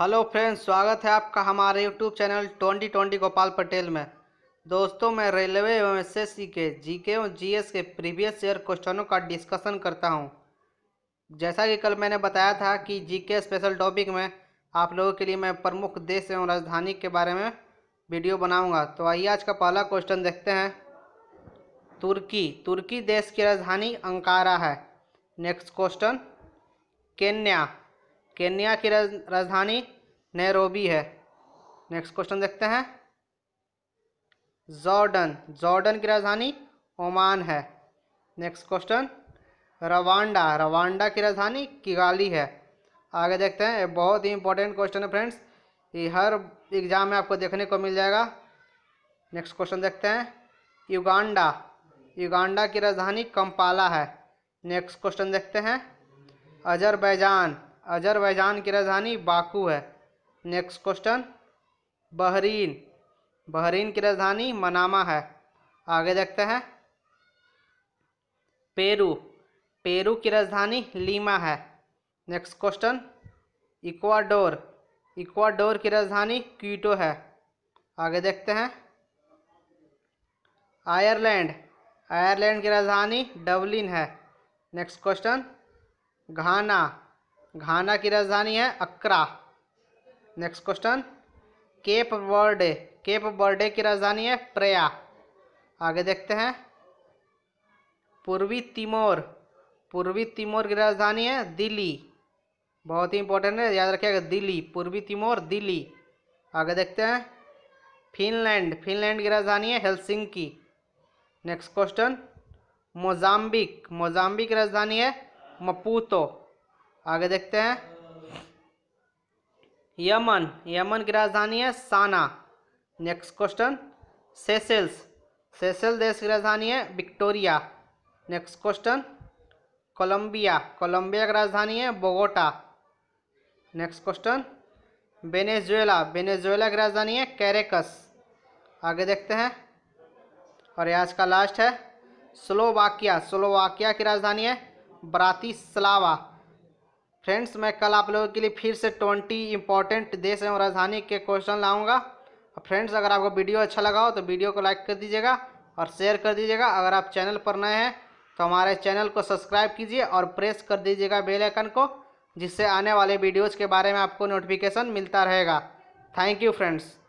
hello friends स्वागत है आपका हमारे YouTube channel twenty twenty Gopal Patel में दोस्तों मैं रेलवे एवं एस एस सी के जी के एवं जी एस के प्रीवियस ईयर क्वेश्चनों का डिस्कशन करता हूं जैसा कि कल मैंने बताया था कि जी के स्पेशल टॉपिक में आप लोगों के लिए मैं प्रमुख देश एवं राजधानी के बारे में वीडियो बनाऊँगा तो आइए आज का पहला क्वेश्चन देखते हैं तुर्की तुर्की देश की राजधानी अंकारा है नेक्स्ट क्वेश्चन केन्या केन्या की राजधानी नैरोबी है नेक्स्ट क्वेश्चन देखते हैं जॉर्डन जॉर्डन की राजधानी ओमान है नेक्स्ट क्वेश्चन रवांडा रवांडा की राजधानी किगाली है आगे देखते हैं बहुत ही इंपॉर्टेंट क्वेश्चन है फ्रेंड्स ये हर एग्जाम में आपको देखने को मिल जाएगा नेक्स्ट क्वेश्चन देखते हैं युगांडा युगांडा की राजधानी कंपाला है नेक्स्ट क्वेश्चन देखते हैं अजरबैजान अजरबैजान की राजधानी बाकू है नेक्स्ट क्वेश्चन बहरीन बहरीन की राजधानी मनामा है आगे देखते हैं पेरू पेरू की राजधानी लीमा है नेक्स्ट क्वेश्चन इक्वाडोर इक्वाडोर की राजधानी क्यूटो है आगे देखते हैं आयरलैंड आयरलैंड की राजधानी डबलिन है नेक्स्ट क्वेश्चन घाना घाना की राजधानी है Accra next question Cape Verde Cape Verde की राजधानी है प्रया आगे देखते हैं पूर्वी तिमोर पूर्वी तिमोर की राजधानी है दिल्ली बहुत ही इंपॉर्टेंट है याद रखिएगा दिल्ली पूर्वी तिमोर दिल्ली आगे देखते हैं फिनलैंड फिनलैंड की राजधानी है Helsinki next question Mozambique Mozambique की राजधानी है मपूतो आगे देखते हैं यमन यमन की राजधानी है Sanaa next question Seychelles Seychelles देश की राजधानी है Victoria next question Colombia Colombia की राजधानी है Bogota next question Venezuela Venezuela की राजधानी है कैरेकस आगे देखते हैं और ये आज का लास्ट है स्लोवाकिया स्लोवाकिया की राजधानी है ब्रातिस्लावा फ्रेंड्स मैं कल आप लोगों के लिए फिर से ट्वेंटी इंपॉर्टेंट देश एवं राजधानी के क्वेश्चन लाऊंगा और फ्रेंड्स अगर आपको वीडियो अच्छा लगा हो तो वीडियो को लाइक कर दीजिएगा और शेयर कर दीजिएगा अगर आप चैनल पर नए हैं तो हमारे चैनल को सब्सक्राइब कीजिए और प्रेस कर दीजिएगा बेल आइकन को जिससे आने वाले वीडियोज़ के बारे में आपको नोटिफिकेशन मिलता रहेगा थैंक यू फ्रेंड्स